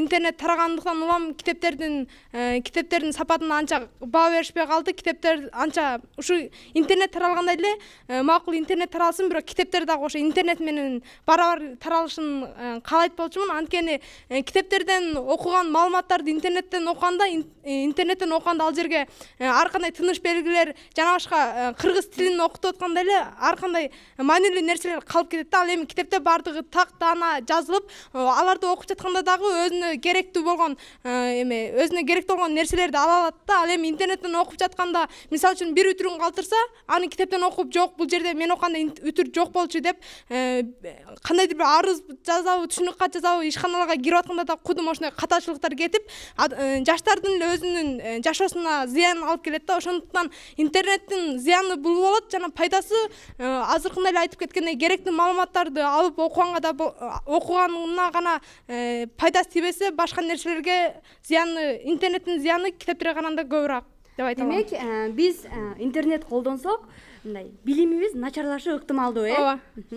интернет тарагандыктан улам китептердин э, китептердин сапатына анча баа беришпей калды китептер анча ушу интернет таралгандай эле э, макул интернет таралсын бирок китептер дагы ошо интернет менен барабар таралышын э, каалайт болчумун анткени китептерден окуган маалыматтарды интернеттен окуганда интернеттен окуганда ал жерге ар кандай тыныш белгилер жана башка кыргыз тилин окутуп атканда эле ар кандай маанилүү нерселер калып кетет да ал эми китепте баардыгы так даана жазылып аларды окуп жатканда дагы өзүнө керектүү болгон э, эме өзүнө керектүү болгон нерселерди ала алат да ал эми интернеттен окуп жатканда мисалы үчүн бир үтүрүн калтырса аны китептен окуп жок бул жерде мен окуганда үтүр жок болчу деп э, кандайдыр бир арыз жазабы түшүнүк кат жазабы ишканаларга кирип атканда да кудум ошондой катачылыктар кетип э, жаштардын эле өзүнүн жашоосуна зыян алып келет да ошондуктан интернеттин зыяны бул болот жана пайдасы азыркындай эле айтып кеткендей керектүү маалыматтарды алып окуганга да окуганына гана пайдасы тийбе көбесі басқа нәрселерге зияны интернеттің зияны кітаптарға қарағанда көбірек деп айта аламын демек ә, біз интернет қолдансақ мындай билимибиз начарлашы ыктымалдуу э ооба